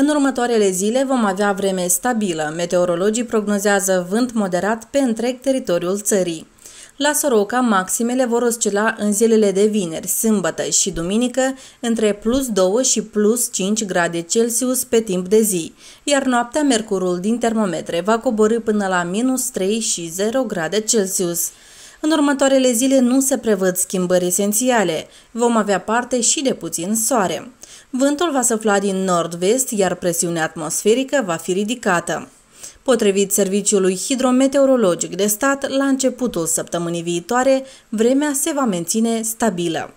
În următoarele zile vom avea vreme stabilă. Meteorologii prognozează vânt moderat pe întreg teritoriul țării. La Soroca, maximele vor oscila în zilele de vineri, sâmbătă și duminică între plus 2 și plus 5 grade Celsius pe timp de zi, iar noaptea mercurul din termometre va coborâ până la minus 3 și 0 grade Celsius. În următoarele zile nu se prevăd schimbări esențiale. Vom avea parte și de puțin soare. Vântul va săfla din nord-vest, iar presiunea atmosferică va fi ridicată. Potrivit Serviciului Hidrometeorologic de Stat, la începutul săptămânii viitoare, vremea se va menține stabilă.